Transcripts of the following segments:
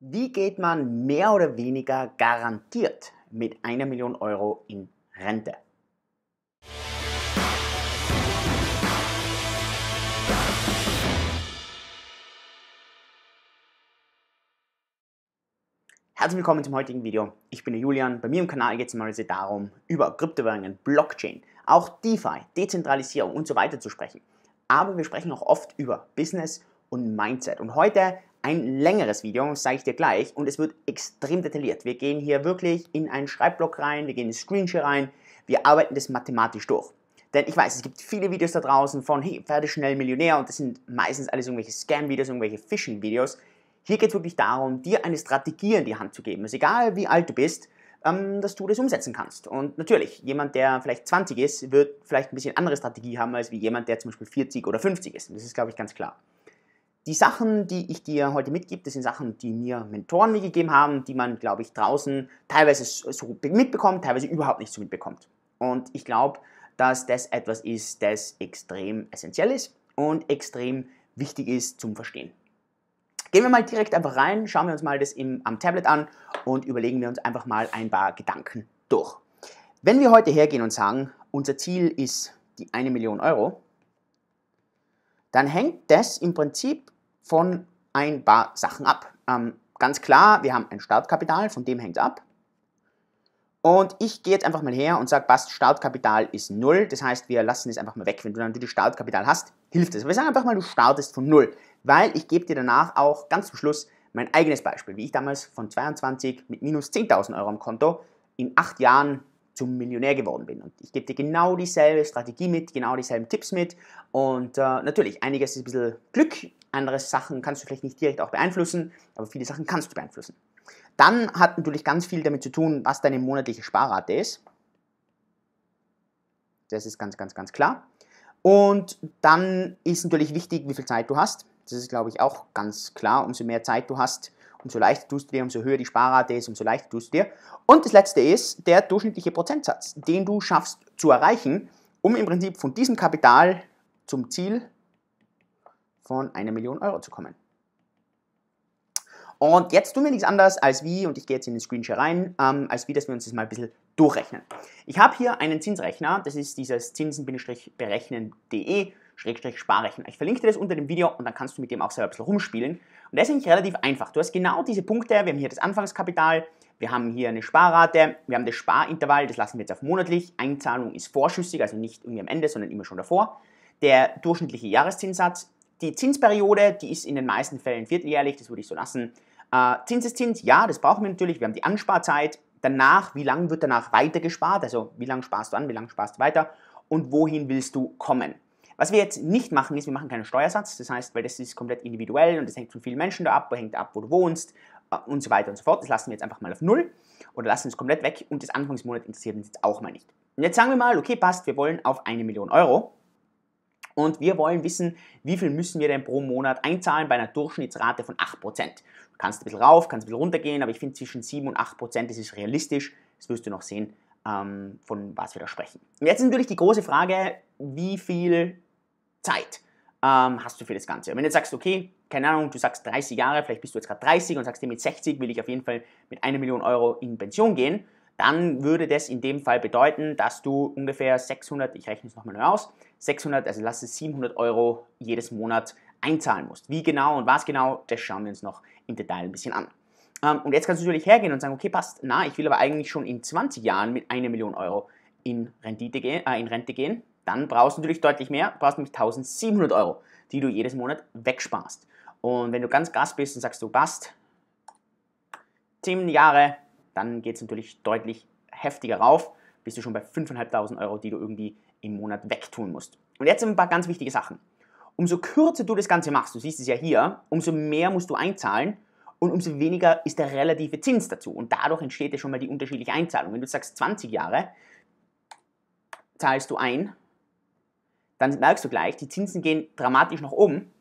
Wie geht man mehr oder weniger garantiert mit einer Million Euro in Rente. Herzlich willkommen zum heutigen Video. Ich bin der Julian. Bei mir im Kanal geht es mal darum, über Kryptowährungen, Blockchain, auch DeFi, Dezentralisierung und so weiter zu sprechen. Aber wir sprechen auch oft über Business und Mindset. Und heute ein längeres Video, das zeige ich dir gleich und es wird extrem detailliert. Wir gehen hier wirklich in einen Schreibblock rein, wir gehen in Screenshare rein, wir arbeiten das mathematisch durch. Denn ich weiß, es gibt viele Videos da draußen von, hey, werde schnell Millionär und das sind meistens alles irgendwelche Scam-Videos, irgendwelche Phishing-Videos. Hier geht es wirklich darum, dir eine Strategie in die Hand zu geben. Es ist egal, wie alt du bist, ähm, dass du das umsetzen kannst. Und natürlich, jemand, der vielleicht 20 ist, wird vielleicht ein bisschen andere Strategie haben, als wie jemand, der zum Beispiel 40 oder 50 ist. Und das ist, glaube ich, ganz klar. Die Sachen, die ich dir heute mitgebe, das sind Sachen, die mir Mentoren mitgegeben haben, die man, glaube ich, draußen teilweise so mitbekommt, teilweise überhaupt nicht so mitbekommt. Und ich glaube, dass das etwas ist, das extrem essentiell ist und extrem wichtig ist zum Verstehen. Gehen wir mal direkt einfach rein, schauen wir uns mal das im, am Tablet an und überlegen wir uns einfach mal ein paar Gedanken durch. Wenn wir heute hergehen und sagen, unser Ziel ist die eine Million Euro, dann hängt das im Prinzip von ein paar Sachen ab. Ähm, ganz klar, wir haben ein Startkapital, von dem hängt ab. Und ich gehe jetzt einfach mal her und sage, passt, Startkapital ist null. Das heißt, wir lassen es einfach mal weg. Wenn du dann natürlich Startkapital hast, hilft es. Aber wir sagen einfach mal, du startest von null. Weil ich gebe dir danach auch ganz zum Schluss mein eigenes Beispiel, wie ich damals von 22 mit minus 10.000 Euro am Konto in acht Jahren zum Millionär geworden bin. Und ich gebe dir genau dieselbe Strategie mit, genau dieselben Tipps mit. Und äh, natürlich, einiges ist ein bisschen Glück, andere Sachen kannst du vielleicht nicht direkt auch beeinflussen, aber viele Sachen kannst du beeinflussen. Dann hat natürlich ganz viel damit zu tun, was deine monatliche Sparrate ist. Das ist ganz, ganz, ganz klar. Und dann ist natürlich wichtig, wie viel Zeit du hast. Das ist, glaube ich, auch ganz klar. Umso mehr Zeit du hast, umso leichter tust du dir, umso höher die Sparrate ist, umso leichter tust du dir. Und das letzte ist der durchschnittliche Prozentsatz, den du schaffst zu erreichen, um im Prinzip von diesem Kapital zum Ziel zu von einer Million Euro zu kommen. Und jetzt tun wir nichts anderes als wie, und ich gehe jetzt in den Screenshare rein, ähm, als wie, dass wir uns das mal ein bisschen durchrechnen. Ich habe hier einen Zinsrechner, das ist dieses zinsen-berechnen.de Schrägstrich Sparrechner. Ich verlinke dir das unter dem Video und dann kannst du mit dem auch selber ein bisschen rumspielen. Und das ist eigentlich relativ einfach. Du hast genau diese Punkte, wir haben hier das Anfangskapital, wir haben hier eine Sparrate, wir haben das Sparintervall, das lassen wir jetzt auf monatlich. Einzahlung ist vorschüssig, also nicht irgendwie am Ende, sondern immer schon davor. Der durchschnittliche Jahreszinssatz, die Zinsperiode, die ist in den meisten Fällen vierteljährlich, das würde ich so lassen. Äh, Zins ist Zins, ja, das brauchen wir natürlich. Wir haben die Ansparzeit. Danach, wie lange wird danach weiter gespart? Also wie lange sparst du an, wie lange sparst du weiter und wohin willst du kommen? Was wir jetzt nicht machen, ist, wir machen keinen Steuersatz. Das heißt, weil das ist komplett individuell und das hängt von vielen Menschen da ab, hängt ab, wo du wohnst äh, und so weiter und so fort. Das lassen wir jetzt einfach mal auf Null oder lassen es komplett weg und das Anfangsmonat interessiert uns jetzt auch mal nicht. Und jetzt sagen wir mal, okay, passt, wir wollen auf eine Million Euro und wir wollen wissen, wie viel müssen wir denn pro Monat einzahlen bei einer Durchschnittsrate von 8%. Du kannst ein bisschen rauf, kannst ein bisschen runtergehen, aber ich finde zwischen 7 und 8% das ist realistisch. Das wirst du noch sehen, ähm, von was wir da sprechen. Und jetzt ist natürlich die große Frage, wie viel Zeit ähm, hast du für das Ganze? Und wenn du jetzt sagst, okay, keine Ahnung, du sagst 30 Jahre, vielleicht bist du jetzt gerade 30 und sagst dir, mit 60 will ich auf jeden Fall mit einer Million Euro in Pension gehen, dann würde das in dem Fall bedeuten, dass du ungefähr 600, ich rechne es nochmal neu aus, 600, also lass es 700 Euro jedes Monat einzahlen musst. Wie genau und was genau, das schauen wir uns noch im Detail ein bisschen an. Ähm, und jetzt kannst du natürlich hergehen und sagen, okay, passt, na, ich will aber eigentlich schon in 20 Jahren mit einer Million Euro in, Rendite äh, in Rente gehen. Dann brauchst du natürlich deutlich mehr, brauchst nämlich 1700 Euro, die du jedes Monat wegsparst. Und wenn du ganz Gas bist und sagst, du passt, 10 Jahre dann geht es natürlich deutlich heftiger rauf, bist du schon bei 5.500 Euro, die du irgendwie im Monat wegtun musst. Und jetzt sind ein paar ganz wichtige Sachen. Umso kürzer du das Ganze machst, du siehst es ja hier, umso mehr musst du einzahlen und umso weniger ist der relative Zins dazu. Und dadurch entsteht ja schon mal die unterschiedliche Einzahlung. Wenn du sagst 20 Jahre, zahlst du ein, dann merkst du gleich, die Zinsen gehen dramatisch nach oben,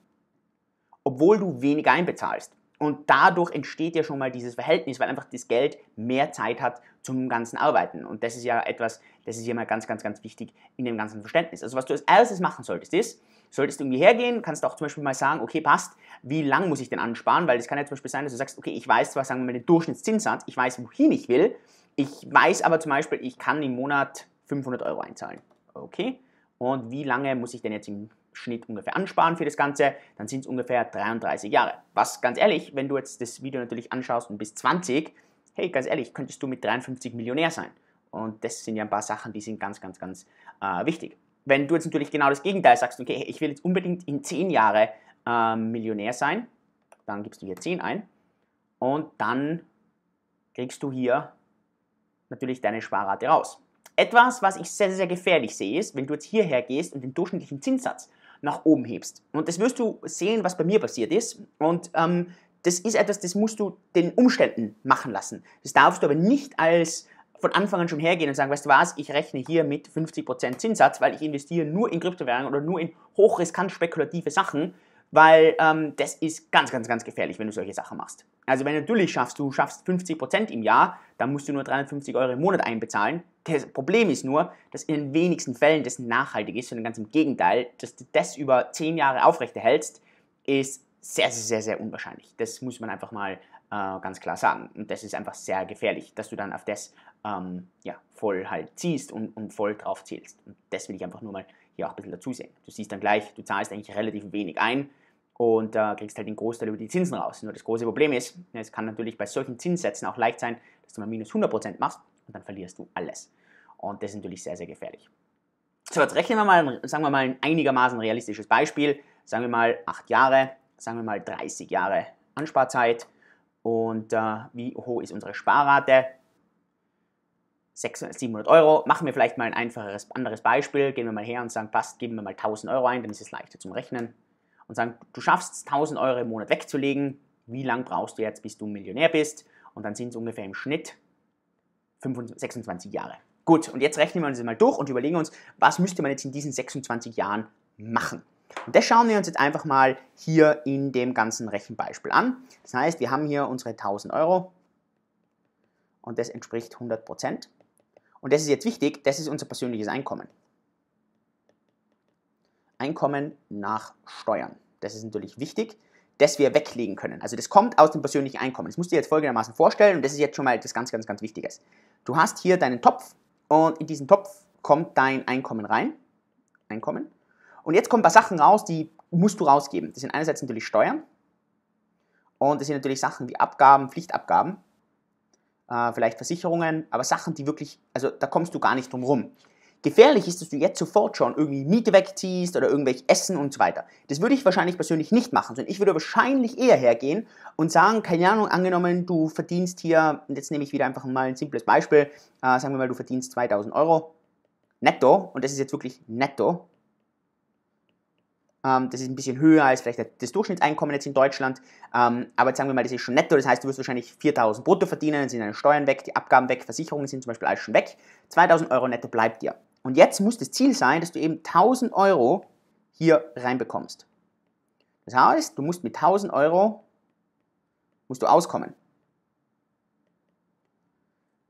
obwohl du weniger einbezahlst. Und dadurch entsteht ja schon mal dieses Verhältnis, weil einfach das Geld mehr Zeit hat zum ganzen Arbeiten. Und das ist ja etwas, das ist ja mal ganz, ganz, ganz wichtig in dem ganzen Verständnis. Also was du als erstes machen solltest, ist, solltest du irgendwie hergehen, kannst auch zum Beispiel mal sagen, okay, passt, wie lang muss ich denn ansparen? Weil es kann ja zum Beispiel sein, dass du sagst, okay, ich weiß zwar, sagen wir mal, den Durchschnittszinssatz, ich weiß, wohin ich will, ich weiß aber zum Beispiel, ich kann im Monat 500 Euro einzahlen. Okay, und wie lange muss ich denn jetzt im Schnitt ungefähr ansparen für das Ganze, dann sind es ungefähr 33 Jahre. Was ganz ehrlich, wenn du jetzt das Video natürlich anschaust und bist 20, hey, ganz ehrlich, könntest du mit 53 Millionär sein. Und das sind ja ein paar Sachen, die sind ganz, ganz, ganz äh, wichtig. Wenn du jetzt natürlich genau das Gegenteil sagst, okay, ich will jetzt unbedingt in 10 Jahre äh, Millionär sein, dann gibst du hier 10 ein und dann kriegst du hier natürlich deine Sparrate raus. Etwas, was ich sehr, sehr gefährlich sehe, ist, wenn du jetzt hierher gehst und den durchschnittlichen Zinssatz nach oben hebst. Und das wirst du sehen, was bei mir passiert ist. Und ähm, das ist etwas, das musst du den Umständen machen lassen. Das darfst du aber nicht als von Anfang an schon hergehen und sagen, weißt du was, ich rechne hier mit 50% Zinssatz, weil ich investiere nur in Kryptowährungen oder nur in hochriskant spekulative Sachen, weil ähm, das ist ganz, ganz, ganz gefährlich, wenn du solche Sachen machst. Also wenn du natürlich schaffst, du schaffst 50% im Jahr, dann musst du nur 350 Euro im Monat einbezahlen, das Problem ist nur, dass in den wenigsten Fällen das nachhaltig ist, sondern ganz im Gegenteil, dass du das über zehn Jahre aufrechterhältst, ist sehr, sehr, sehr, sehr unwahrscheinlich. Das muss man einfach mal äh, ganz klar sagen. Und das ist einfach sehr gefährlich, dass du dann auf das ähm, ja, voll halt ziehst und, und voll drauf zählst. Und das will ich einfach nur mal hier auch ein bisschen dazu sehen. Du siehst dann gleich, du zahlst eigentlich relativ wenig ein und äh, kriegst halt den Großteil über die Zinsen raus. Nur das große Problem ist, es kann natürlich bei solchen Zinssätzen auch leicht sein, dass du mal minus 100% machst und dann verlierst du alles. Und das ist natürlich sehr, sehr gefährlich. So, jetzt rechnen wir mal, sagen wir mal, ein einigermaßen realistisches Beispiel. Sagen wir mal 8 Jahre, sagen wir mal 30 Jahre Ansparzeit. Und äh, wie hoch ist unsere Sparrate? 600, 700 Euro. Machen wir vielleicht mal ein einfacheres, anderes Beispiel. Gehen wir mal her und sagen, passt, geben wir mal 1000 Euro ein, dann ist es leichter zum Rechnen. Und sagen, du schaffst es, 1000 Euro im Monat wegzulegen. Wie lange brauchst du jetzt, bis du Millionär bist? Und dann sind es ungefähr im Schnitt 25, 26 Jahre. Gut, und jetzt rechnen wir uns das mal durch und überlegen uns, was müsste man jetzt in diesen 26 Jahren machen. Und das schauen wir uns jetzt einfach mal hier in dem ganzen Rechenbeispiel an. Das heißt, wir haben hier unsere 1000 Euro und das entspricht 100 Prozent. Und das ist jetzt wichtig, das ist unser persönliches Einkommen. Einkommen nach Steuern. Das ist natürlich wichtig, dass wir weglegen können. Also das kommt aus dem persönlichen Einkommen. Das musst du dir jetzt folgendermaßen vorstellen und das ist jetzt schon mal etwas ganz, ganz, ganz Wichtiges. Du hast hier deinen Topf und in diesen Topf kommt dein Einkommen rein. Einkommen. Und jetzt kommen ein paar Sachen raus, die musst du rausgeben. Das sind einerseits natürlich Steuern und das sind natürlich Sachen wie Abgaben, Pflichtabgaben, äh, vielleicht Versicherungen, aber Sachen, die wirklich, also da kommst du gar nicht drum rum. Gefährlich ist, dass du jetzt sofort schon irgendwie Miete wegziehst oder irgendwelche Essen und so weiter. Das würde ich wahrscheinlich persönlich nicht machen, sondern ich würde wahrscheinlich eher hergehen und sagen, keine Ahnung, angenommen, du verdienst hier, und jetzt nehme ich wieder einfach mal ein simples Beispiel, äh, sagen wir mal, du verdienst 2000 Euro netto, und das ist jetzt wirklich netto, ähm, das ist ein bisschen höher als vielleicht das Durchschnittseinkommen jetzt in Deutschland. Ähm, aber sagen wir mal, das ist schon netto. Das heißt, du wirst wahrscheinlich 4000 brutto verdienen, dann sind deine Steuern weg, die Abgaben weg, Versicherungen sind zum Beispiel alles schon weg. 2000 Euro netto bleibt dir. Und jetzt muss das Ziel sein, dass du eben 1000 Euro hier reinbekommst. Das heißt, du musst mit 1000 Euro musst du auskommen.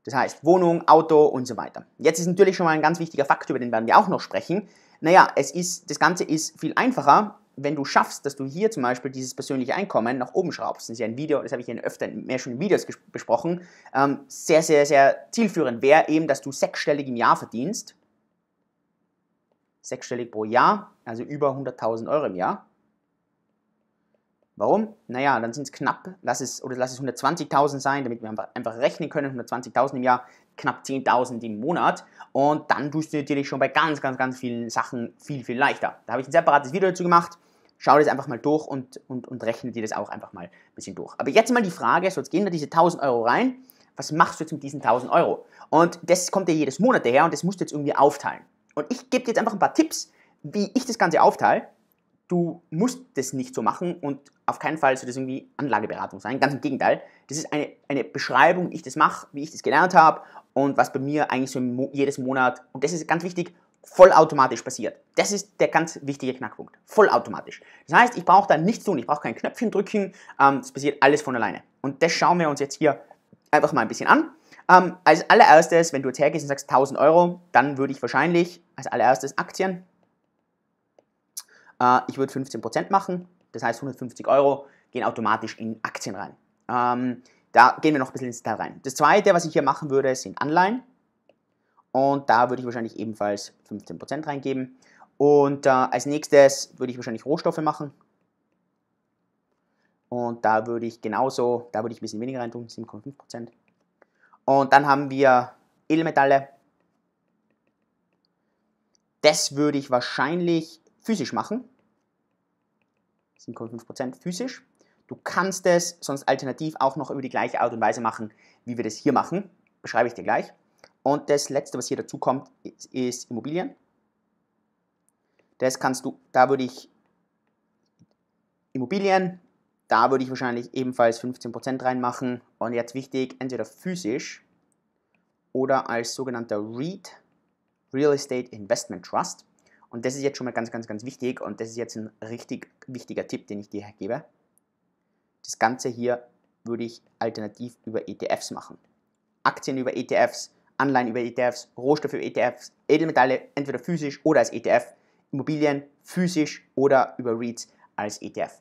Das heißt Wohnung, Auto und so weiter. Jetzt ist natürlich schon mal ein ganz wichtiger Faktor, über den werden wir auch noch sprechen. Naja, es ist, das Ganze ist viel einfacher, wenn du schaffst, dass du hier zum Beispiel dieses persönliche Einkommen nach oben schraubst. Das ist ja ein Video, das habe ich ja öfter mehr schon in Videos besprochen. Ähm, sehr, sehr, sehr zielführend wäre eben, dass du sechsstellig im Jahr verdienst sechsstellig pro Jahr, also über 100.000 Euro im Jahr. Warum? Naja, dann sind es knapp, lass es, oder lass es 120.000 sein, damit wir einfach, rechnen können, 120.000 im Jahr, knapp 10.000 im Monat. Und dann tust du natürlich schon bei ganz, ganz, ganz vielen Sachen viel, viel leichter. Da habe ich ein separates Video dazu gemacht. Schau das einfach mal durch und, und, und rechne dir das auch einfach mal ein bisschen durch. Aber jetzt mal die Frage, so jetzt gehen da diese 1.000 Euro rein. Was machst du jetzt mit diesen 1.000 Euro? Und das kommt ja jedes Monat daher und das musst du jetzt irgendwie aufteilen. Und ich gebe dir jetzt einfach ein paar Tipps, wie ich das Ganze aufteile. Du musst das nicht so machen und auf keinen Fall soll das irgendwie Anlageberatung sein. Ganz im Gegenteil. Das ist eine, eine Beschreibung, wie ich das mache, wie ich das gelernt habe und was bei mir eigentlich so jedes Monat, und das ist ganz wichtig, vollautomatisch passiert. Das ist der ganz wichtige Knackpunkt. Vollautomatisch. Das heißt, ich brauche da nichts tun, ich brauche kein Knöpfchen drücken, ähm, passiert alles von alleine. Und das schauen wir uns jetzt hier einfach mal ein bisschen an. Ähm, als allererstes, wenn du jetzt hergehst und sagst 1000 Euro, dann würde ich wahrscheinlich als allererstes Aktien, äh, ich würde 15% machen, das heißt 150 Euro gehen automatisch in Aktien rein. Ähm, da gehen wir noch ein bisschen ins Detail rein. Das zweite, was ich hier machen würde, sind Anleihen. Und da würde ich wahrscheinlich ebenfalls 15% reingeben. Und äh, als nächstes würde ich wahrscheinlich Rohstoffe machen. Und da würde ich genauso, da würde ich ein bisschen weniger reintun, 7,5%. Und dann haben wir Edelmetalle. Das würde ich wahrscheinlich physisch machen. 7,5% physisch. Du kannst es sonst alternativ auch noch über die gleiche Art und Weise machen, wie wir das hier machen. Beschreibe ich dir gleich. Und das letzte, was hier dazu kommt, ist, ist Immobilien. Das kannst du, da würde ich Immobilien da würde ich wahrscheinlich ebenfalls 15% reinmachen. Und jetzt wichtig, entweder physisch oder als sogenannter REIT, Real Estate Investment Trust. Und das ist jetzt schon mal ganz, ganz, ganz wichtig und das ist jetzt ein richtig wichtiger Tipp, den ich dir gebe. Das Ganze hier würde ich alternativ über ETFs machen. Aktien über ETFs, Anleihen über ETFs, Rohstoffe über ETFs, Edelmetalle entweder physisch oder als ETF, Immobilien physisch oder über REITs als ETF.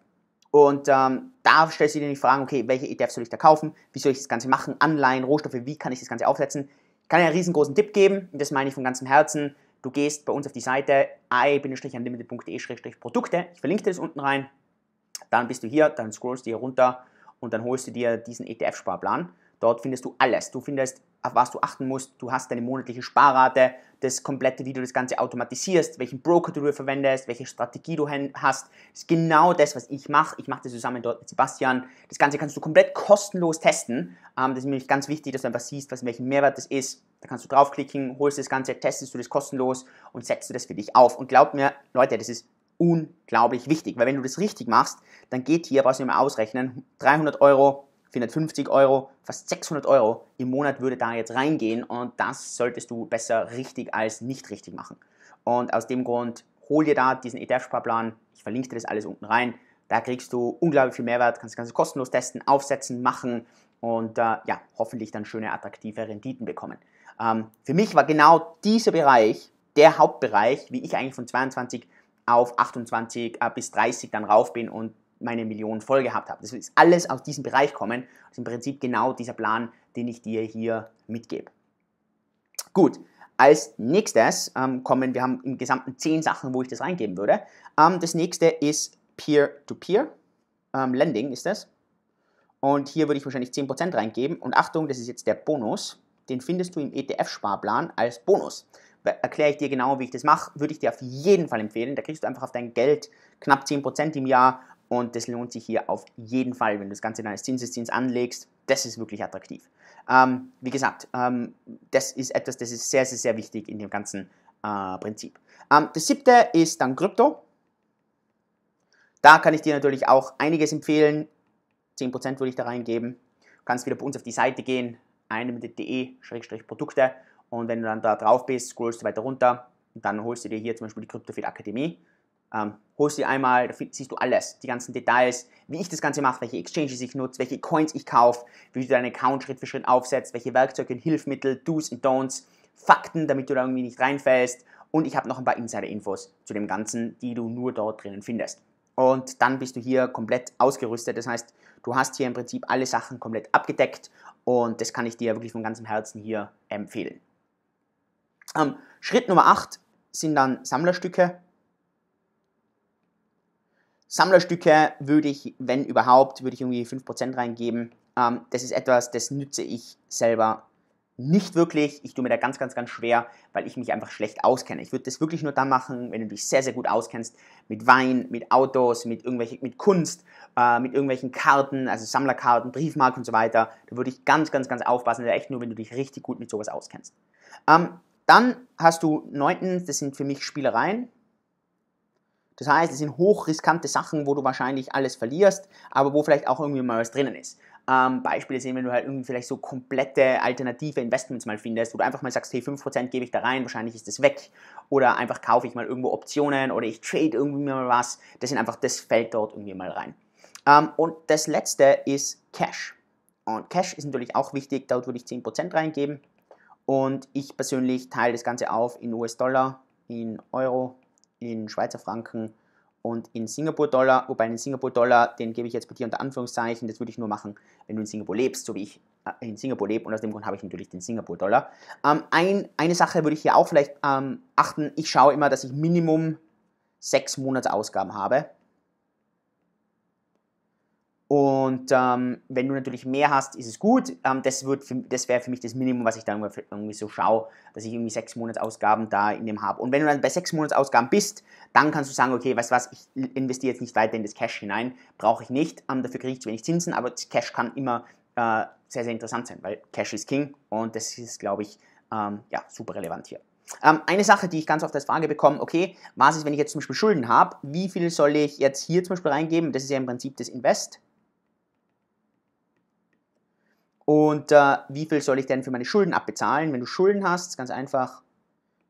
Und ähm, da stellst du dir die Frage, okay, welche ETFs soll ich da kaufen? Wie soll ich das Ganze machen? Anleihen, Rohstoffe, wie kann ich das Ganze aufsetzen? Ich kann dir einen riesengroßen Tipp geben, und das meine ich von ganzem Herzen. Du gehst bei uns auf die Seite i-unlimited.de-produkte. E ich verlinke dir das unten rein. Dann bist du hier, dann scrollst du hier runter und dann holst du dir diesen ETF-Sparplan. Dort findest du alles. Du findest, auf was du achten musst. Du hast deine monatliche Sparrate, das komplette, wie du das Ganze automatisierst, welchen Broker du verwendest, welche Strategie du hast. Das ist genau das, was ich mache. Ich mache das zusammen dort mit Sebastian. Das Ganze kannst du komplett kostenlos testen. Ähm, das ist nämlich ganz wichtig, dass du einfach siehst, was, welchen Mehrwert das ist. Da kannst du draufklicken, holst das Ganze, testest du das kostenlos und setzt du das für dich auf. Und glaub mir, Leute, das ist unglaublich wichtig, weil wenn du das richtig machst, dann geht hier, brauchst du immer ausrechnen, 300 Euro 450 Euro, fast 600 Euro im Monat würde da jetzt reingehen und das solltest du besser richtig als nicht richtig machen. Und aus dem Grund hol dir da diesen ETF-Sparplan, ich verlinke dir das alles unten rein, da kriegst du unglaublich viel Mehrwert, kannst das Ganze kostenlos testen, aufsetzen, machen und äh, ja, hoffentlich dann schöne, attraktive Renditen bekommen. Ähm, für mich war genau dieser Bereich der Hauptbereich, wie ich eigentlich von 22 auf 28 äh, bis 30 dann rauf bin und meine Millionen voll gehabt habe. Das ist alles aus diesem Bereich kommen. Das ist im Prinzip genau dieser Plan, den ich dir hier mitgebe. Gut, als nächstes ähm, kommen, wir haben im Gesamten zehn Sachen, wo ich das reingeben würde. Ähm, das nächste ist Peer-to-Peer. -Peer, ähm, Lending ist das. Und hier würde ich wahrscheinlich 10% reingeben. Und Achtung, das ist jetzt der Bonus. Den findest du im ETF-Sparplan als Bonus. Erkläre ich dir genau, wie ich das mache, würde ich dir auf jeden Fall empfehlen. Da kriegst du einfach auf dein Geld knapp 10% im Jahr und das lohnt sich hier auf jeden Fall, wenn du das Ganze in deines Zinseszins anlegst. Das ist wirklich attraktiv. Ähm, wie gesagt, ähm, das ist etwas, das ist sehr, sehr, sehr wichtig in dem ganzen äh, Prinzip. Ähm, das siebte ist dann Krypto. Da kann ich dir natürlich auch einiges empfehlen. 10% würde ich da reingeben. Du kannst wieder bei uns auf die Seite gehen, einem.de-produkte und wenn du dann da drauf bist, scrollst du weiter runter und dann holst du dir hier zum Beispiel die Kryptofit Akademie ähm, holst dir einmal, da siehst du alles, die ganzen Details, wie ich das Ganze mache, welche Exchanges ich nutze, welche Coins ich kaufe, wie du deinen Account Schritt für Schritt aufsetzt, welche Werkzeuge und Hilfsmittel, Do's und Don'ts, Fakten, damit du da irgendwie nicht reinfällst. Und ich habe noch ein paar Insider-Infos zu dem Ganzen, die du nur dort drinnen findest. Und dann bist du hier komplett ausgerüstet. Das heißt, du hast hier im Prinzip alle Sachen komplett abgedeckt und das kann ich dir wirklich von ganzem Herzen hier empfehlen. Ähm, Schritt Nummer 8 sind dann Sammlerstücke. Sammlerstücke würde ich, wenn überhaupt, würde ich irgendwie 5% reingeben. Ähm, das ist etwas, das nütze ich selber nicht wirklich. Ich tue mir da ganz, ganz, ganz schwer, weil ich mich einfach schlecht auskenne. Ich würde das wirklich nur dann machen, wenn du dich sehr, sehr gut auskennst mit Wein, mit Autos, mit irgendwelchen, mit Kunst, äh, mit irgendwelchen Karten, also Sammlerkarten, Briefmarken und so weiter. Da würde ich ganz, ganz, ganz aufpassen. Das also ist echt nur, wenn du dich richtig gut mit sowas auskennst. Ähm, dann hast du neuntens, das sind für mich Spielereien. Das heißt, es sind hochriskante Sachen, wo du wahrscheinlich alles verlierst, aber wo vielleicht auch irgendwie mal was drinnen ist. Ähm, Beispiele sehen, wenn du halt irgendwie vielleicht so komplette alternative Investments mal findest, wo du einfach mal sagst, hey, 5% gebe ich da rein, wahrscheinlich ist das weg. Oder einfach kaufe ich mal irgendwo Optionen oder ich trade irgendwie mal was. Das sind einfach, das fällt dort irgendwie mal rein. Ähm, und das letzte ist Cash. Und Cash ist natürlich auch wichtig, dort würde ich 10% reingeben. Und ich persönlich teile das Ganze auf in US-Dollar, in Euro in Schweizer Franken und in Singapur-Dollar. Wobei den Singapur-Dollar, den gebe ich jetzt bei dir unter Anführungszeichen, das würde ich nur machen, wenn du in Singapur lebst, so wie ich äh, in Singapur lebe. Und aus dem Grund habe ich natürlich den Singapur-Dollar. Ähm, ein, eine Sache würde ich hier auch vielleicht ähm, achten. Ich schaue immer, dass ich Minimum sechs Monatsausgaben habe. Und ähm, wenn du natürlich mehr hast, ist es gut. Ähm, das das wäre für mich das Minimum, was ich dann irgendwie so schaue, dass ich irgendwie sechs Monatsausgaben da in dem habe. Und wenn du dann bei sechs Monatsausgaben bist, dann kannst du sagen, okay, weißt du was, ich investiere jetzt nicht weiter in das Cash hinein, brauche ich nicht, ähm, dafür kriege ich zu wenig Zinsen, aber Cash kann immer äh, sehr, sehr interessant sein, weil Cash ist King und das ist, glaube ich, ähm, ja, super relevant hier. Ähm, eine Sache, die ich ganz oft als Frage bekomme, okay, was ist, wenn ich jetzt zum Beispiel Schulden habe, wie viel soll ich jetzt hier zum Beispiel reingeben? Das ist ja im Prinzip das Invest. Und äh, wie viel soll ich denn für meine Schulden abbezahlen? Wenn du Schulden hast, ganz einfach,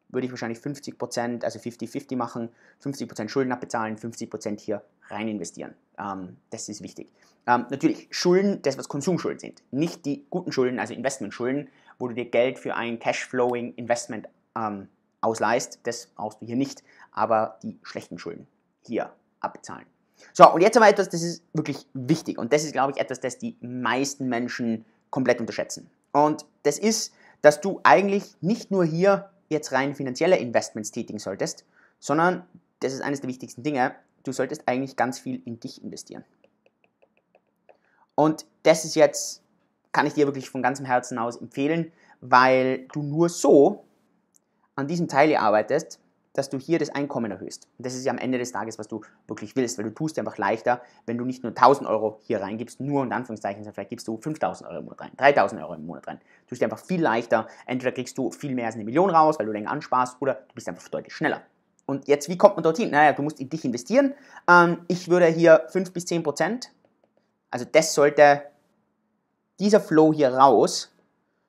würde ich wahrscheinlich 50%, also 50-50 machen, 50% Schulden abbezahlen, 50% hier rein investieren. Ähm, das ist wichtig. Ähm, natürlich, Schulden, das was Konsumschulden sind, nicht die guten Schulden, also Investmentschulden, wo du dir Geld für ein Cashflowing Investment ähm, ausleihst, das brauchst du hier nicht, aber die schlechten Schulden hier abbezahlen. So, und jetzt aber etwas, das ist wirklich wichtig und das ist, glaube ich, etwas, das die meisten Menschen komplett unterschätzen. Und das ist, dass du eigentlich nicht nur hier jetzt rein finanzielle Investments tätigen solltest, sondern, das ist eines der wichtigsten Dinge, du solltest eigentlich ganz viel in dich investieren. Und das ist jetzt, kann ich dir wirklich von ganzem Herzen aus empfehlen, weil du nur so an diesem Teil hier arbeitest, dass du hier das Einkommen erhöhst. Und das ist ja am Ende des Tages, was du wirklich willst, weil du tust dir einfach leichter, wenn du nicht nur 1000 Euro hier reingibst, nur in Anführungszeichen, sondern vielleicht gibst du 5000 Euro im Monat rein, 3000 Euro im Monat rein. Du tust dir einfach viel leichter. Entweder kriegst du viel mehr als eine Million raus, weil du länger ansparst, oder du bist einfach deutlich schneller. Und jetzt, wie kommt man dorthin? Naja, du musst in dich investieren. Ähm, ich würde hier 5 bis 10 Prozent, also das sollte, dieser Flow hier raus,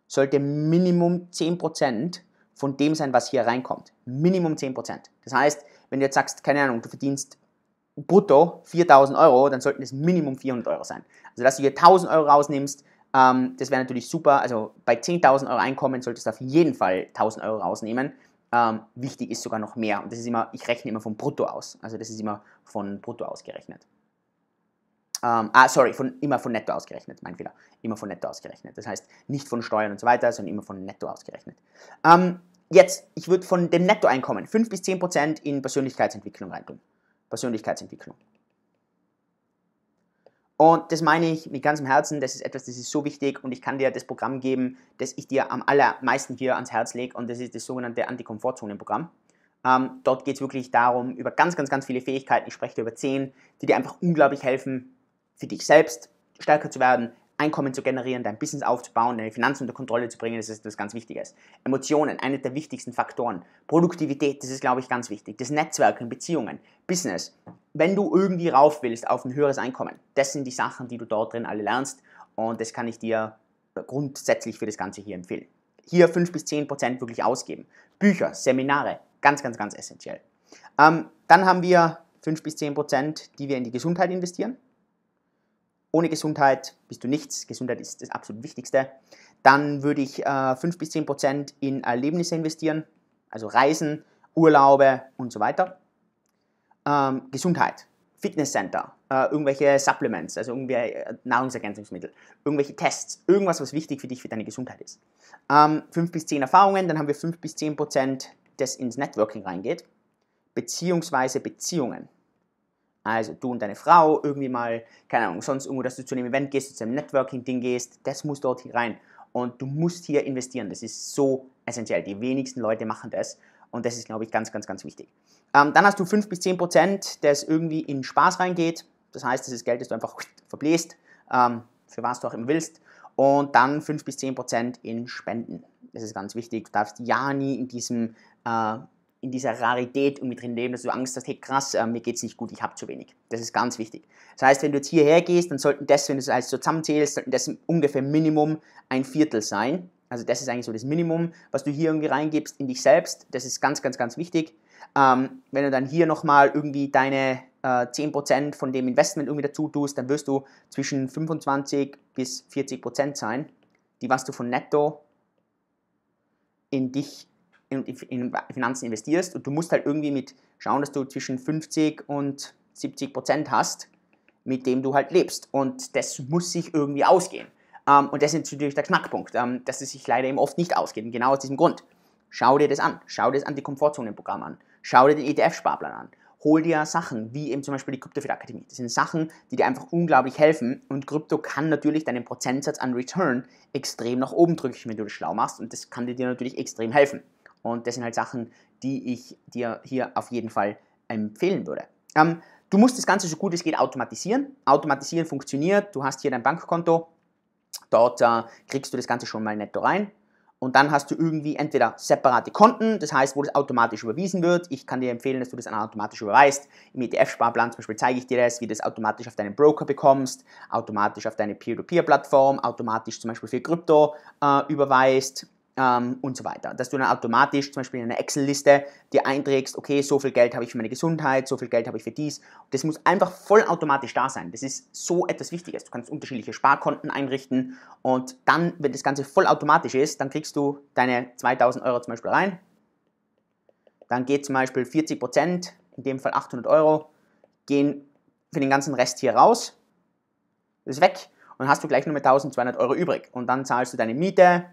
sollte Minimum 10 Prozent von dem sein, was hier reinkommt. Minimum 10%. Das heißt, wenn du jetzt sagst, keine Ahnung, du verdienst brutto 4000 Euro, dann sollten es Minimum 400 Euro sein. Also, dass du hier 1000 Euro rausnimmst, ähm, das wäre natürlich super. Also, bei 10.000 Euro Einkommen solltest du auf jeden Fall 1000 Euro rausnehmen. Ähm, wichtig ist sogar noch mehr. Und das ist immer, ich rechne immer vom Brutto aus. Also, das ist immer von Brutto ausgerechnet. Ähm, ah, sorry, von, immer von netto ausgerechnet, mein Fehler. Immer von netto ausgerechnet. Das heißt nicht von Steuern und so weiter, sondern immer von netto ausgerechnet. Ähm, jetzt, ich würde von dem Nettoeinkommen 5 bis 10% in Persönlichkeitsentwicklung reintun. Persönlichkeitsentwicklung. Und das meine ich mit ganzem Herzen, das ist etwas, das ist so wichtig und ich kann dir das Programm geben, das ich dir am allermeisten hier ans Herz lege und das ist das sogenannte Anti-Komfortzone-Programm. Ähm, dort geht es wirklich darum, über ganz, ganz, ganz viele Fähigkeiten, ich spreche dir über 10, die dir einfach unglaublich helfen, für dich selbst stärker zu werden, Einkommen zu generieren, dein Business aufzubauen, deine Finanzen unter Kontrolle zu bringen, das ist etwas ganz Wichtiges. Emotionen, einer der wichtigsten Faktoren. Produktivität, das ist, glaube ich, ganz wichtig. Das Netzwerken, Beziehungen, Business. Wenn du irgendwie rauf willst auf ein höheres Einkommen, das sind die Sachen, die du dort drin alle lernst und das kann ich dir grundsätzlich für das Ganze hier empfehlen. Hier 5 bis 10 Prozent wirklich ausgeben. Bücher, Seminare, ganz, ganz, ganz essentiell. Ähm, dann haben wir 5 bis 10 Prozent, die wir in die Gesundheit investieren. Ohne Gesundheit bist du nichts. Gesundheit ist das absolut Wichtigste. Dann würde ich äh, 5 bis 10 Prozent in Erlebnisse investieren, also Reisen, Urlaube und so weiter. Ähm, Gesundheit, Fitnesscenter, äh, irgendwelche Supplements, also irgendwelche äh, Nahrungsergänzungsmittel, irgendwelche Tests, irgendwas, was wichtig für dich, für deine Gesundheit ist. Ähm, 5 bis 10 Erfahrungen, dann haben wir 5 bis 10 Prozent, das ins Networking reingeht, beziehungsweise Beziehungen. Also du und deine Frau irgendwie mal, keine Ahnung, sonst irgendwo, dass du zu einem Event gehst, zu einem Networking-Ding gehst, das muss dort hier rein. Und du musst hier investieren. Das ist so essentiell. Die wenigsten Leute machen das. Und das ist, glaube ich, ganz, ganz, ganz wichtig. Ähm, dann hast du 5 bis 10 Prozent, das irgendwie in Spaß reingeht. Das heißt, das ist Geld, das du einfach verbläst, ähm, für was du auch immer willst. Und dann 5 bis 10 Prozent in Spenden. Das ist ganz wichtig. Du darfst ja nie in diesem äh, in dieser Rarität und mit drin leben, dass du Angst hast, hey krass, äh, mir geht's nicht gut, ich habe zu wenig. Das ist ganz wichtig. Das heißt, wenn du jetzt hierher gehst, dann sollten das, wenn du es alles zusammenzählst, sollten das ungefähr Minimum ein Viertel sein. Also das ist eigentlich so das Minimum, was du hier irgendwie reingibst in dich selbst. Das ist ganz, ganz, ganz wichtig. Ähm, wenn du dann hier nochmal irgendwie deine äh, 10% von dem Investment irgendwie dazu tust, dann wirst du zwischen 25 bis 40% sein, die was du von netto in dich in, in Finanzen investierst und du musst halt irgendwie mit schauen, dass du zwischen 50 und 70 Prozent hast, mit dem du halt lebst. Und das muss sich irgendwie ausgehen. Ähm, und das ist natürlich der Knackpunkt, ähm, dass es sich leider eben oft nicht ausgeht. Und genau aus diesem Grund. Schau dir das an. Schau dir das Anti-Komfortzone-Programm an. Schau dir den ETF-Sparplan an. Hol dir Sachen, wie eben zum Beispiel die Kryptofit-Akademie. Das sind Sachen, die dir einfach unglaublich helfen. Und Krypto kann natürlich deinen Prozentsatz an Return extrem nach oben drücken, wenn du das schlau machst. Und das kann dir natürlich extrem helfen. Und das sind halt Sachen, die ich dir hier auf jeden Fall empfehlen würde. Ähm, du musst das Ganze so gut es geht automatisieren. Automatisieren funktioniert. Du hast hier dein Bankkonto. Dort äh, kriegst du das Ganze schon mal netto rein. Und dann hast du irgendwie entweder separate Konten, das heißt, wo das automatisch überwiesen wird. Ich kann dir empfehlen, dass du das automatisch überweist. Im ETF-Sparplan zum Beispiel zeige ich dir das, wie du das automatisch auf deinen Broker bekommst, automatisch auf deine Peer-to-Peer-Plattform, automatisch zum Beispiel für Krypto äh, überweist ähm, und so weiter. Dass du dann automatisch zum Beispiel in eine Excel-Liste dir einträgst, okay, so viel Geld habe ich für meine Gesundheit, so viel Geld habe ich für dies. Das muss einfach vollautomatisch da sein. Das ist so etwas Wichtiges. Du kannst unterschiedliche Sparkonten einrichten und dann, wenn das Ganze vollautomatisch ist, dann kriegst du deine 2000 Euro zum Beispiel rein. Dann geht zum Beispiel 40 Prozent, in dem Fall 800 Euro, gehen für den ganzen Rest hier raus. Das ist weg und hast du gleich nur mit 1200 Euro übrig. Und dann zahlst du deine Miete,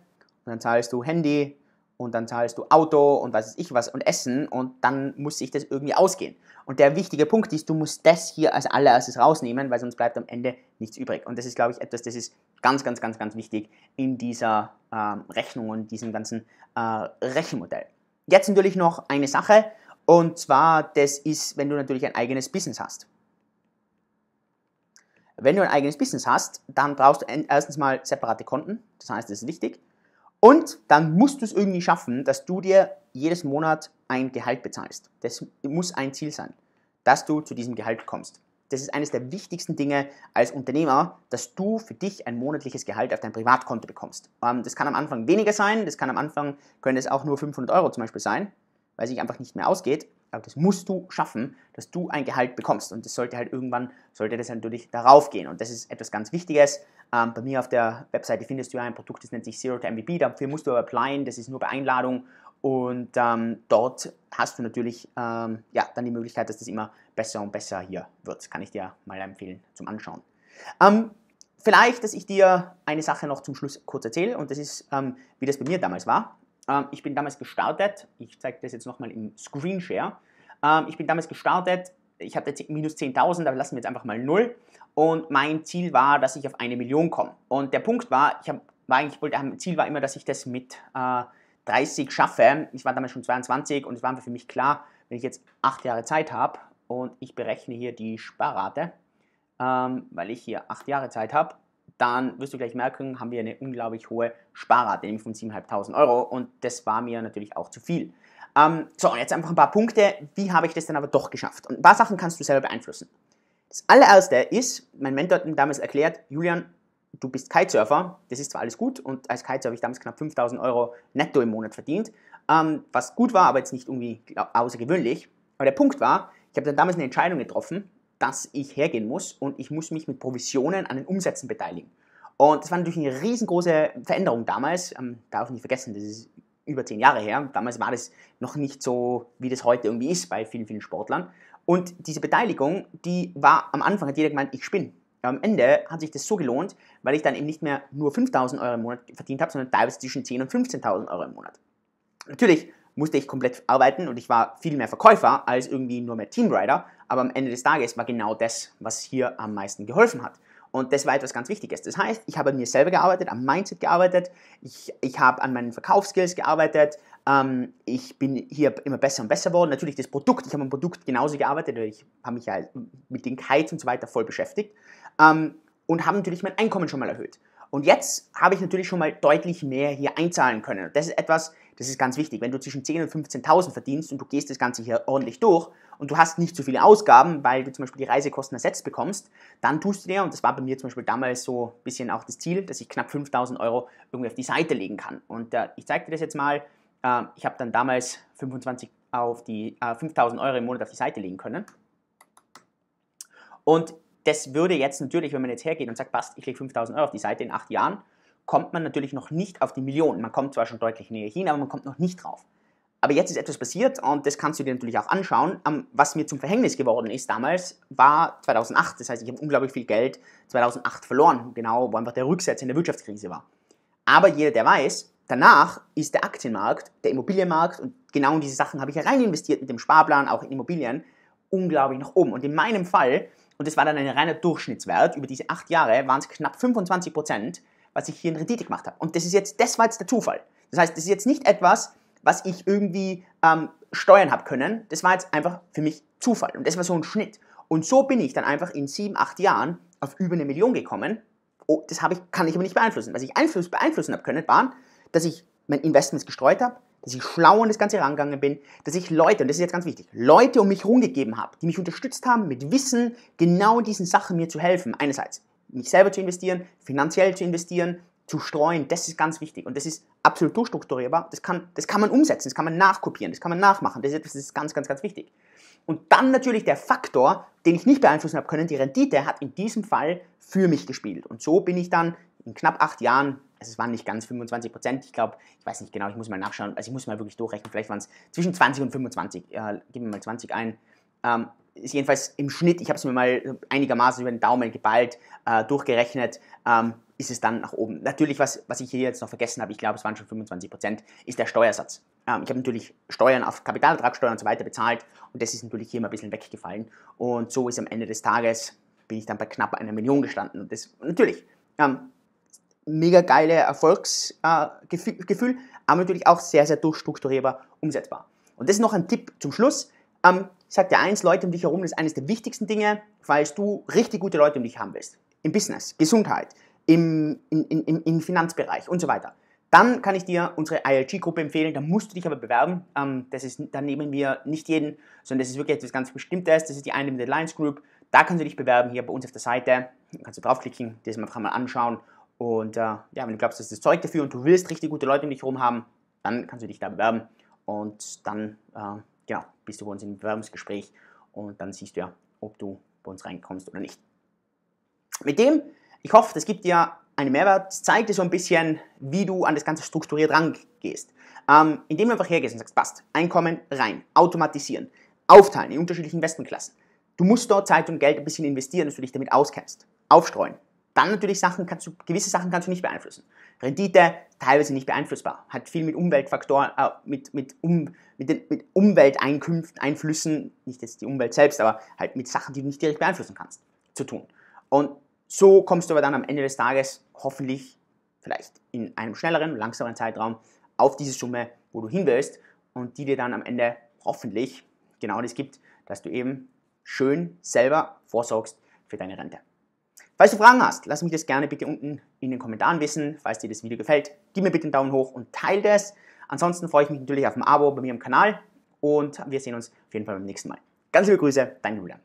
und dann zahlst du Handy und dann zahlst du Auto und was weiß ich was und Essen und dann muss sich das irgendwie ausgehen. Und der wichtige Punkt ist, du musst das hier als allererstes rausnehmen, weil sonst bleibt am Ende nichts übrig. Und das ist, glaube ich, etwas, das ist ganz, ganz, ganz, ganz wichtig in dieser ähm, Rechnung und diesem ganzen äh, Rechenmodell. Jetzt natürlich noch eine Sache und zwar, das ist, wenn du natürlich ein eigenes Business hast. Wenn du ein eigenes Business hast, dann brauchst du erstens mal separate Konten, das heißt, das ist wichtig. Und dann musst du es irgendwie schaffen, dass du dir jedes Monat ein Gehalt bezahlst. Das muss ein Ziel sein, dass du zu diesem Gehalt kommst. Das ist eines der wichtigsten Dinge als Unternehmer, dass du für dich ein monatliches Gehalt auf dein Privatkonto bekommst. Ähm, das kann am Anfang weniger sein, das kann am Anfang, können es auch nur 500 Euro zum Beispiel sein, weil sich einfach nicht mehr ausgeht das musst du schaffen, dass du ein Gehalt bekommst. Und das sollte halt irgendwann, sollte das natürlich darauf gehen. Und das ist etwas ganz Wichtiges. Ähm, bei mir auf der Webseite findest du ja ein Produkt, das nennt sich Zero to MVP. Dafür musst du aber applyen, das ist nur bei Einladung. Und ähm, dort hast du natürlich ähm, ja, dann die Möglichkeit, dass das immer besser und besser hier wird. kann ich dir mal empfehlen zum Anschauen. Ähm, vielleicht, dass ich dir eine Sache noch zum Schluss kurz erzähle. Und das ist, ähm, wie das bei mir damals war. Ähm, ich bin damals gestartet, ich zeige das jetzt nochmal im Screenshare. Ähm, ich bin damals gestartet, ich hatte minus 10.000, da lassen wir jetzt einfach mal 0. Und mein Ziel war, dass ich auf eine Million komme. Und der Punkt war, ich hab, war eigentlich, mein Ziel war immer, dass ich das mit äh, 30 schaffe. Ich war damals schon 22 und es war für mich klar, wenn ich jetzt 8 Jahre Zeit habe und ich berechne hier die Sparrate, ähm, weil ich hier 8 Jahre Zeit habe, dann wirst du gleich merken, haben wir eine unglaublich hohe Sparrate, nämlich von 7.500 Euro und das war mir natürlich auch zu viel. Ähm, so, und jetzt einfach ein paar Punkte, wie habe ich das dann aber doch geschafft? Und ein paar Sachen kannst du selber beeinflussen. Das allererste ist, mein Mentor hat mir damals erklärt, Julian, du bist Kitesurfer, das ist zwar alles gut und als Kitesurfer habe ich damals knapp 5000 Euro netto im Monat verdient, ähm, was gut war, aber jetzt nicht irgendwie außergewöhnlich. Aber der Punkt war, ich habe dann damals eine Entscheidung getroffen, dass ich hergehen muss und ich muss mich mit Provisionen an den Umsätzen beteiligen. Und das war natürlich eine riesengroße Veränderung damals. Ähm, darf nicht vergessen, das ist über zehn Jahre her. Damals war das noch nicht so, wie das heute irgendwie ist bei vielen, vielen Sportlern. Und diese Beteiligung, die war am Anfang, hat jeder gemeint, ich spinne. Am Ende hat sich das so gelohnt, weil ich dann eben nicht mehr nur 5000 Euro im Monat verdient habe, sondern teilweise zwischen 10.000 und 15.000 Euro im Monat. Natürlich musste ich komplett arbeiten und ich war viel mehr Verkäufer als irgendwie nur mehr Teamrider, aber am Ende des Tages war genau das, was hier am meisten geholfen hat. Und das war etwas ganz Wichtiges. Das heißt, ich habe an mir selber gearbeitet, am Mindset gearbeitet, ich, ich habe an meinen Verkaufsskills gearbeitet, ähm, ich bin hier immer besser und besser geworden. Natürlich das Produkt, ich habe am Produkt genauso gearbeitet, ich habe mich ja halt mit den Kites und so weiter voll beschäftigt ähm, und habe natürlich mein Einkommen schon mal erhöht. Und jetzt habe ich natürlich schon mal deutlich mehr hier einzahlen können. Das ist etwas, das ist ganz wichtig. Wenn du zwischen 10.000 und 15.000 verdienst und du gehst das Ganze hier ordentlich durch und du hast nicht so viele Ausgaben, weil du zum Beispiel die Reisekosten ersetzt bekommst, dann tust du dir, und das war bei mir zum Beispiel damals so ein bisschen auch das Ziel, dass ich knapp 5.000 Euro irgendwie auf die Seite legen kann. Und äh, ich zeige dir das jetzt mal. Äh, ich habe dann damals 25 auf die äh, 5.000 Euro im Monat auf die Seite legen können. Und das würde jetzt natürlich, wenn man jetzt hergeht und sagt, passt, ich lege 5.000 Euro auf die Seite in acht Jahren, kommt man natürlich noch nicht auf die Millionen. Man kommt zwar schon deutlich näher hin, aber man kommt noch nicht drauf. Aber jetzt ist etwas passiert und das kannst du dir natürlich auch anschauen. Ähm, was mir zum Verhängnis geworden ist damals, war 2008. Das heißt, ich habe unglaublich viel Geld 2008 verloren, genau, wo einfach der Rücksatz in der Wirtschaftskrise war. Aber jeder, der weiß, danach ist der Aktienmarkt, der Immobilienmarkt und genau in diese Sachen habe ich rein investiert mit dem Sparplan, auch in Immobilien, unglaublich nach oben. Und in meinem Fall, und das war dann ein reiner Durchschnittswert, über diese acht Jahre waren es knapp 25 Prozent, was ich hier in Rendite gemacht habe. Und das ist jetzt, das war jetzt der Zufall. Das heißt, das ist jetzt nicht etwas, was ich irgendwie ähm, steuern habe können. Das war jetzt einfach für mich Zufall. Und das war so ein Schnitt. Und so bin ich dann einfach in sieben, acht Jahren auf über eine Million gekommen. Oh, das ich, kann ich aber nicht beeinflussen. Was ich Einfluss, beeinflussen habe können, waren, dass ich mein Investments gestreut habe, dass ich schlau an das Ganze rangegangen bin, dass ich Leute, und das ist jetzt ganz wichtig, Leute um mich herum gegeben habe, die mich unterstützt haben, mit Wissen genau diesen Sachen mir zu helfen, einerseits mich selber zu investieren, finanziell zu investieren, zu streuen, das ist ganz wichtig und das ist absolut durchstrukturierbar. Das kann, das kann man umsetzen, das kann man nachkopieren, das kann man nachmachen. Das ist etwas, das ist ganz, ganz, ganz wichtig. Und dann natürlich der Faktor, den ich nicht beeinflussen habe können, die Rendite hat in diesem Fall für mich gespielt. Und so bin ich dann in knapp acht Jahren, also es waren nicht ganz 25 Prozent, ich glaube, ich weiß nicht genau, ich muss mal nachschauen, also ich muss mal wirklich durchrechnen, vielleicht waren es zwischen 20 und 25, äh, geben wir mal 20 ein, ähm, ist jedenfalls im Schnitt, ich habe es mir mal einigermaßen über den Daumen geballt, äh, durchgerechnet, ähm, ist es dann nach oben. Natürlich, was, was ich hier jetzt noch vergessen habe, ich glaube, es waren schon 25 Prozent, ist der Steuersatz. Ähm, ich habe natürlich Steuern auf Kapitalertragssteuern und so weiter bezahlt und das ist natürlich hier mal ein bisschen weggefallen. Und so ist am Ende des Tages, bin ich dann bei knapp einer Million gestanden. Und das natürlich, ähm, mega geile Erfolgsgefühl, äh, aber natürlich auch sehr, sehr durchstrukturierbar umsetzbar. Und das ist noch ein Tipp zum Schluss. Ähm, sag dir eins, Leute um dich herum ist eines der wichtigsten Dinge, falls du richtig gute Leute um dich haben willst. Im Business, Gesundheit, im, in, in, im Finanzbereich und so weiter. Dann kann ich dir unsere ILG-Gruppe empfehlen, da musst du dich aber bewerben. Ähm, das ist, da nehmen wir nicht jeden, sondern das ist wirklich etwas ganz Bestimmtes. Das ist die Unlimited Lines Group. Da kannst du dich bewerben, hier bei uns auf der Seite. Da kannst du draufklicken, das einfach mal anschauen. Und äh, ja, wenn du glaubst, das ist das Zeug dafür und du willst richtig gute Leute um dich herum haben, dann kannst du dich da bewerben. Und dann, äh, genau, bist du bei uns im Bewerbungsgespräch und dann siehst du ja, ob du bei uns reinkommst oder nicht. Mit dem, ich hoffe, das gibt dir einen Mehrwert, das zeigt dir so ein bisschen, wie du an das Ganze strukturiert rangehst. Ähm, indem du einfach hergehst und sagst, passt, Einkommen rein, automatisieren, aufteilen in unterschiedlichen Investmentklassen. Du musst dort Zeit und Geld ein bisschen investieren, dass du dich damit auskennst. Aufstreuen, dann natürlich Sachen kannst du, gewisse Sachen kannst du nicht beeinflussen. Rendite teilweise nicht beeinflussbar, hat viel mit Umweltfaktoren, äh, mit, mit, um, mit, den, mit Umwelteinkünften, Einflüssen, nicht jetzt die Umwelt selbst, aber halt mit Sachen, die du nicht direkt beeinflussen kannst, zu tun. Und so kommst du aber dann am Ende des Tages hoffentlich vielleicht in einem schnelleren, langsameren Zeitraum auf diese Summe, wo du hin willst und die dir dann am Ende hoffentlich genau das gibt, dass du eben schön selber vorsorgst für deine Rente. Falls du Fragen hast, lass mich das gerne bitte unten in den Kommentaren wissen. Falls dir das Video gefällt, gib mir bitte einen Daumen hoch und teile das. Ansonsten freue ich mich natürlich auf ein Abo bei mir im Kanal und wir sehen uns auf jeden Fall beim nächsten Mal. Ganz liebe Grüße, dein Julian.